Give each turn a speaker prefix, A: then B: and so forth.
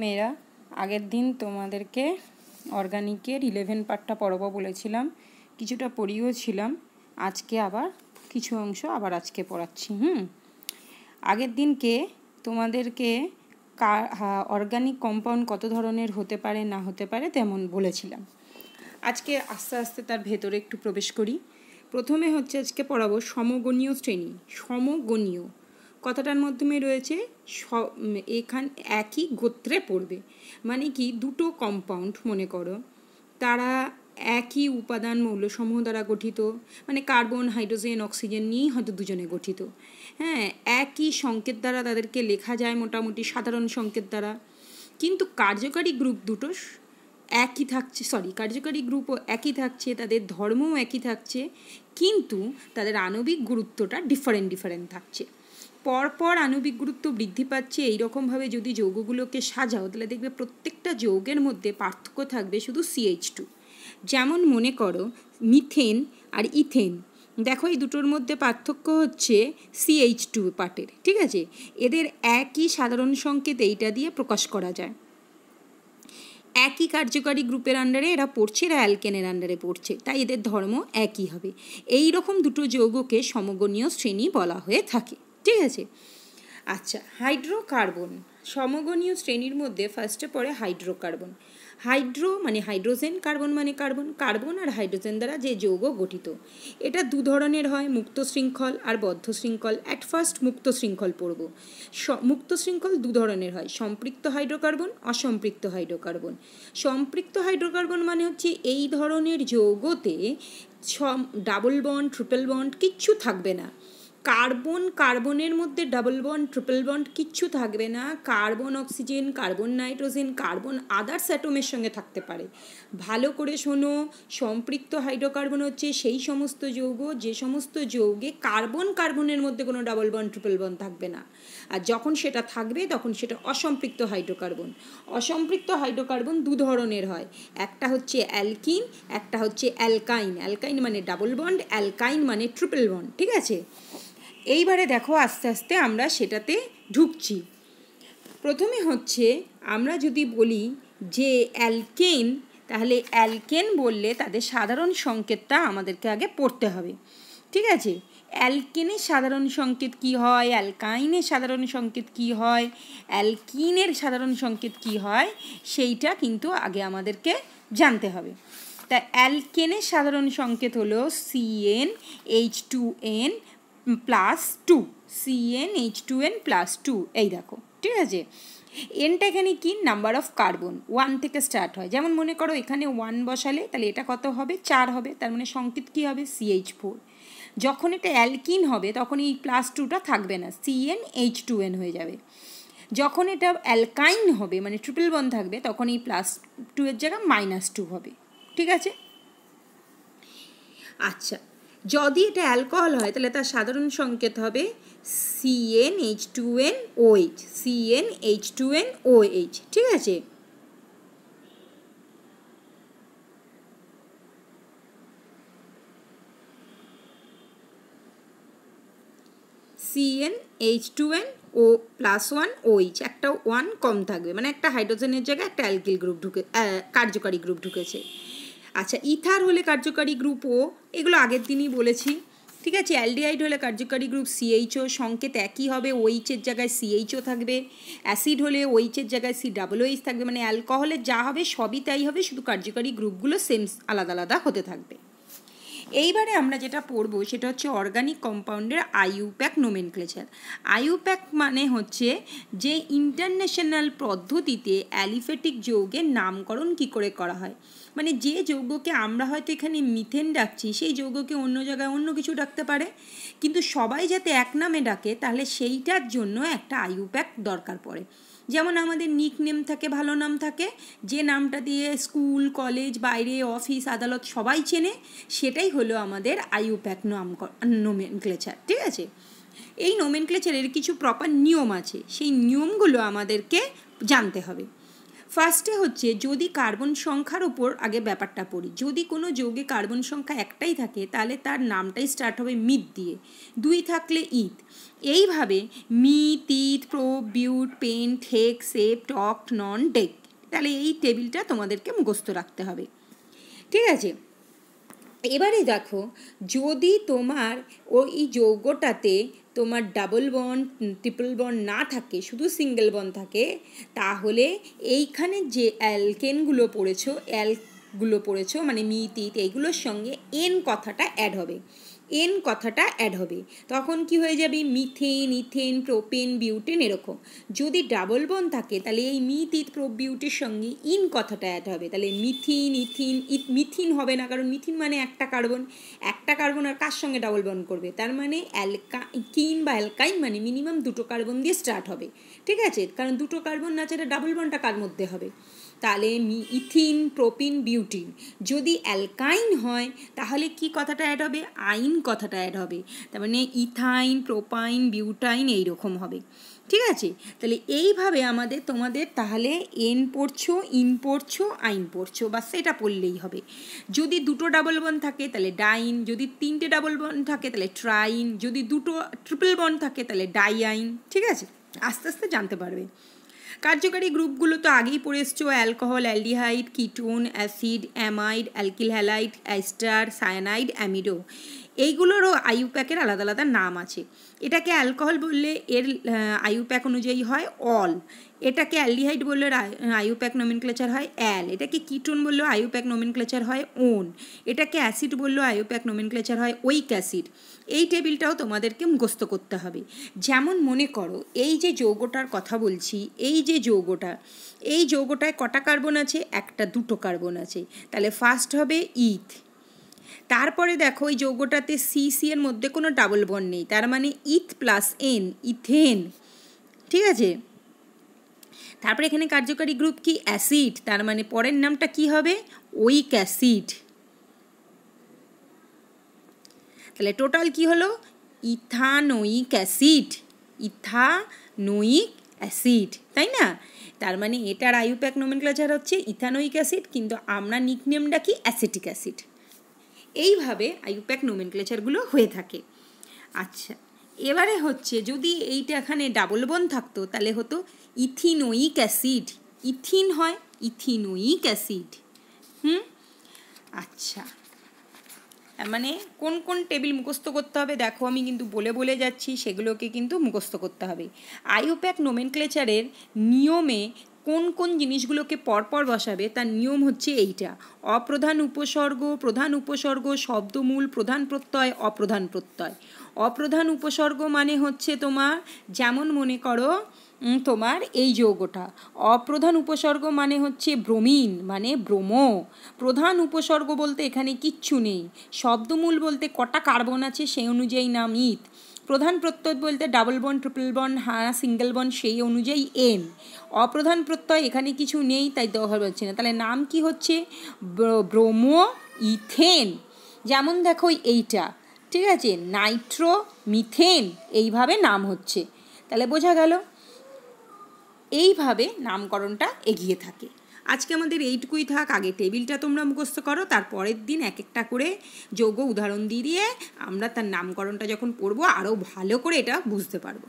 A: মেয়েরা আগের দিন তোমাদেরকে অর্গানিকের ইলেভেন পার্টটা পড়ব বলেছিলাম কিছুটা ছিলাম আজকে আবার কিছু অংশ আবার আজকে পড়াচ্ছি হুম আগের দিনকে তোমাদেরকে অর্গানিক কম্পাউন্ড কত ধরনের হতে পারে না হতে পারে তেমন বলেছিলাম আজকে আস্তে আস্তে তার ভেতরে একটু প্রবেশ করি প্রথমে হচ্ছে আজকে পড়াবো সমগণীয় শ্রেণী সমগণীয় কথাটার মাধ্যমে রয়েছে এখান একই গোত্রে পড়বে মানে কি দুটো কম্পাউন্ড মনে করো তারা একই উপাদান মৌলসমূহ দ্বারা গঠিত মানে কার্বন হাইড্রোজেন অক্সিজেন নিয়েই হয়তো দুজনে গঠিত হ্যাঁ একই সংকেত দ্বারা তাদেরকে লেখা যায় মোটামুটি সাধারণ সংকেত দ্বারা কিন্তু কার্যকারী গ্রুপ দুটো একই থাকছে সরি কার্যকারী গ্রুপও একই থাকছে তাদের ধর্মও একই থাকছে কিন্তু তাদের আণবিক গুরুত্বটা ডিফারেন্ট ডিফারেন্ট থাকছে পরপর আণবিক গুরুত্ব বৃদ্ধি পাচ্ছে এইরকমভাবে যদি যৌগগুলোকে সাজাও তাহলে দেখবে প্রত্যেকটা যৌগের মধ্যে পার্থক্য থাকবে শুধু সিএইচ টু যেমন মনে করো মিথেন আর ইথেন দেখো এই দুটোর মধ্যে পার্থক্য হচ্ছে সিএইচ টু পার্টের ঠিক আছে এদের একই সাধারণ সংকেত এইটা দিয়ে প্রকাশ করা যায় একই কার্যকারী গ্রুপের আন্ডারে এরা পড়ছে এরা অ্যালকেনের আন্ডারে পড়ছে তাই এদের ধর্ম একই হবে এই রকম দুটো যৌগকে সমগনীয় শ্রেণী বলা হয়ে থাকে ঠিক আছে আচ্ছা হাইড্রোকার্বন সমগণীয় শ্রেণীর মধ্যে ফার্স্টে পড়ে হাইড্রোকার্বন হাইড্রো মানে হাইড্রোজেন কার্বন মানে কার্বন কার্বন আর হাইড্রোজেন দ্বারা যে যৌগ গঠিত এটা দু ধরনের হয় মুক্ত শৃঙ্খল আর বদ্ধ শৃঙ্খল অ্যাট ফার্স্ট মুক্ত শৃঙ্খল পড়ব মুক্ত শৃঙ্খল দু ধরনের হয় সম্পৃক্ত হাইড্রোকার্বন অসম্পৃক্ত হাইড্রোকার্বন সম্পৃক্ত হাইড্রোকার্বন মানে হচ্ছে এই ধরনের যৌগতে ডাবল বন্ড ট্রিপল বন্ড কিচ্ছু থাকবে না কার্বন কার্বনের মধ্যে ডাবল বন্ড ট্রিপল বন্ড কিচ্ছু থাকবে না carbon oxygen carbon nitrogen carbon others অ্যাটমের সঙ্গে থাকতে পারে ভালো করে শোনো সম্পৃক্ত হাইড্রোকার্বন হচ্ছে সেই সমস্ত যৌগ যে সমস্ত যৌগে কার্বন কার্বনের মধ্যে কোনো ডাবল বন্ড ট্রিপল বন্ড থাকবে না আর যখন সেটা থাকবে তখন সেটা অসম্পৃক্ত হাইড্রোকার্বন অসম্পৃক্ত হাইড্রোকার্বন দু ধরনের হয় একটা হচ্ছে অ্যালকিন একটা হচ্ছে অ্যালকাইন অ্যালকাইন মানে ডাবল বন্ড অ্যালকাইন মানে ট্রিপল বন্ড ঠিক আছে এইবারে দেখো আস্তে আস্তে আমরা সেটাতে ঢুকছি প্রথমে হচ্ছে আমরা যদি বলি যে অ্যালকেন তাহলে অ্যালকেন বললে তাদের সাধারণ সংকেতটা আমাদেরকে আগে পড়তে হবে ঠিক আছে অ্যালকেনের সাধারণ সংকেত কি হয় অ্যালকাইনের সাধারণ সংকেত কি হয় অ্যালকিনের সাধারণ সংকেত কি হয় সেইটা কিন্তু আগে আমাদেরকে জানতে হবে তা অ্যালকেনের সাধারণ সংকেত হলো C N H two N plus two C N H two N plus two এই দেখো ঠিক আছে এনটা এখানে কি নাম্বার অফ কার্বন ওয়ান থেকে স্টার্ট হয় যেমন মনে করো এখানে ওয়ান বসালে তাহলে এটা কত হবে চার হবে তার মানে সংকেত কী হবে সিএইচ ফোর যখন এটা অ্যালকিন হবে তখন এই প্লাস টুটা থাকবে না সিএন এইচ টু এন হয়ে যাবে যখন এটা অ্যালকাইন হবে মানে ট্রিপল বন থাকবে তখন এই প্লাস টু এর জায়গায় মাইনাস টু হবে ঠিক আছে আচ্ছা যদি এটা অ্যালকোহল হয় তাহলে তার সাধারণ সংকেত হবে C N H two N O H C N H two N O H ঠিক আছে C N H two N O plus one O H একটা ওয়ান কম থাকবে মানে একটা হাইড্রোজেনের জায়গায় একটা অ্যালকিল গ্রুপ ঢুকে কার্যকারী গ্রুপ ঢুকেছে আচ্ছা ইথার হলে কার্যকারী গ্রুপ ও এগুলো আগের দিনই বলেছি ঠিক আছে অ্যালডিহাইড হলে কার্যকারী গ্রুপ সিএইচও সংকেত একই হবে ওইচের জায়গায় সিএইচও থাকবে অ্যাসিড হলে ওইচের জায়গায় সি ডাবলওইচ থাকবে মানে অ্যালকোহলের যা হবে সবই তাই হবে শুধু কার্যকারী গ্রুপগুলো সেম আলাদা আলাদা হতে থাকবে এইবারে আমরা যেটা পড়ব সেটা হচ্ছে অর্গানিক কম্পাউন্ডের আইউপ্যাক আইউ আইউপ্যাক মানে হচ্ছে যে ইন্টারন্যাশনাল পদ্ধতিতে অ্যালিফেটিক যৌগের নামকরণ কি করে করা হয় মানে যে যৌগকে আমরা হয়তো এখানে মিথেন ডাকছি সেই যৌগকে অন্য জায়গায় অন্য কিছু ডাকতে পারে কিন্তু সবাই যাতে এক নামে ডাকে তাহলে সেইটার জন্য একটা আইউপ্যাক দরকার পড়ে যেমন আমাদের নিক নেম থাকে ভালো নাম থাকে যে নামটা দিয়ে স্কুল কলেজ বাইরে অফিস আদালত সবাই চেনে সেটাই হলো আমাদের আইউপ্যাক নাম ক্লেচার ঠিক আছে এই নোমেন ক্লেচারের কিছু প্রপার নিয়ম আছে সেই নিয়মগুলো আমাদেরকে জানতে হবে ফার্স্টে হচ্ছে যদি কার্বন সংখ্যার ওপর আগে ব্যাপারটা পড়ি যদি কোনো যৌগে কার্বন সংখ্যা একটাই থাকে তাহলে তার নামটাই স্টার্ট হবে মিথ দিয়ে দুই থাকলে ঈদ এইভাবে মি তিত প্রো বিউট পেন ঠেক সেপ টক নন ডেক তাহলে এই টেবিলটা তোমাদেরকে মুখস্থ রাখতে হবে ঠিক আছে এবারে দেখো যদি তোমার ওই যৌগটাতে তোমার ডাবল বন্ড ট্রিপল বন্ড না থাকে শুধু সিঙ্গেল বন্ড থাকে তাহলে এইখানে যে অ্যালকেনগুলো পড়েছো অ্যালগুলো পড়েছো মানে মিথিত এইগুলোর সঙ্গে এন কথাটা অ্যাড হবে এন কথাটা অ্যাড হবে তখন কি হয়ে যাবে মিথেন ইথেন প্রোপেন বিউটেন এরকম যদি ডাবল বন থাকে তাহলে এই মিথ ইথ প্রোপ বিউটির সঙ্গে ইন কথাটা অ্যাড হবে তাহলে মিথিন ইথিন ইথ মিথিন হবে না কারণ মিথিন মানে একটা কার্বন একটা কার্বন আর কার সঙ্গে ডাবল বন করবে তার মানে অ্যালকা কিন বা অ্যালকাইন মানে মিনিমাম দুটো কার্বন দিয়ে স্টার্ট হবে ঠিক আছে কারণ দুটো কার্বন না ছাড়া ডাবল বনটা কার মধ্যে হবে তাহলে ইথিন প্রোপিন বিউটিন যদি অ্যালকাইন হয় তাহলে কি কথাটা অ্যাড হবে আইন কথাটা অ্যাড হবে তার মানে ইথাইন প্রোপাইন বিউটাইন এই রকম হবে ঠিক আছে তাহলে এইভাবে আমাদের তোমাদের তাহলে এন পড়ছো ইন পড়ছো আইন পড়ছো বা সেটা পড়লেই হবে যদি দুটো ডাবল বন থাকে তাহলে ডাইন যদি তিনটে ডাবল বন থাকে তাহলে ট্রাইন যদি দুটো ট্রিপল বন থাকে তাহলে ডাইআইন ঠিক আছে আস্তে আস্তে জানতে পারবে কার্যকারী গ্রুপগুলো তো আগেই পড়ে এসছো alcohol aldehyde ketone acid amide alkyl halide ester cyanide amido এইগুলোরও আয়ু প্যাকের আলাদা আলাদা নাম আছে এটাকে অ্যালকোহল বললে এর আয়ু প্যাক অনুযায়ী হয় অল এটাকে অ্যালডিহাইড বললে আয়ু প্যাক ক্লেচার হয় অ্যাল এটাকে কিটোন বললেও আয়ু প্যাক ক্লেচার হয় ওন এটাকে অ্যাসিড বললেও আয়ু প্যাক ক্লেচার হয় ওইক অ্যাসিড এই টেবিলটাও তোমাদেরকে মুখস্থ করতে হবে যেমন মনে করো এই যে যৌগটার কথা বলছি এই যে যৌগটা এই যৌগটায় কটা কার্বন আছে একটা দুটো কার্বন আছে তাহলে ফার্স্ট হবে ইথ তারপরে দেখো এই যৌগটাতে সি সি এর মধ্যে কোনো ডাবল বন নেই তার মানে ইথ প্লাস এন ইথেন ঠিক আছে তারপরে এখানে কার্যকারী গ্রুপ কি অ্যাসিড তার মানে পরের নামটা কি হবে ওইক অ্যাসিড তাহলে টোটাল কি হলো ইথানোইক অ্যাসিড ইথানোইক অ্যাসিড তাই না তার মানে এটার আয়ুপ্যাক নোমেনক্লাচার হচ্ছে ইথানোইক অ্যাসিড কিন্তু আমরা নিকনেমটা কি অ্যাসিটিক অ্যাসিড এইভাবে আইউপ্যাক নোমেনক্লেচারগুলো হয়ে থাকে আচ্ছা এবারে হচ্ছে যদি এইটা এখানে ডাবল বন থাকতো তাহলে হতো ইথিনোইক অ্যাসিড ইথিন হয় ইথিনোইক অ্যাসিড হুম আচ্ছা মানে কোন কোন টেবিল মুখস্ত করতে হবে দেখো আমি কিন্তু বলে বলে যাচ্ছি সেগুলোকে কিন্তু মুখস্ত করতে হবে আইওপ্যাক নোমেনক্লেচারের নিয়মে কোন কোন জিনিসগুলোকে পরপর বসাবে তার নিয়ম হচ্ছে এইটা অপ্রধান উপসর্গ প্রধান উপসর্গ শব্দমূল প্রধান প্রত্যয় অপ্রধান প্রত্যয় অপ্রধান উপসর্গ মানে হচ্ছে তোমার যেমন মনে করো তোমার এই যৌগটা অপ্রধান উপসর্গ মানে হচ্ছে ব্রমিন মানে ব্রম প্রধান উপসর্গ বলতে এখানে কিচ্ছু নেই শব্দমূল বলতে কটা কার্বন আছে সেই অনুযায়ী নাম ইত প্রধান প্রত্যয় বলতে ডাবল বন ট্রিপল বন হ্যাঁ সিঙ্গেল বন সেই অনুযায়ী এন অপ্রধান প্রত্যয় এখানে কিছু নেই তাই ব্যবহার হচ্ছে না তাহলে নাম কি হচ্ছে ব্রোমো ইথেন যেমন দেখো এইটা ঠিক আছে নাইট্রো মিথেন এইভাবে নাম হচ্ছে তাহলে বোঝা গেল এইভাবে নামকরণটা এগিয়ে থাকে আজকে আমাদের এইটুকুই থাক আগে টেবিলটা তোমরা মুখস্থ করো তারপরের দিন এক একটা করে যোগ্য উদাহরণ দিয়ে দিয়ে আমরা তার নামকরণটা যখন পড়বো আরও ভালো করে এটা বুঝতে পারবো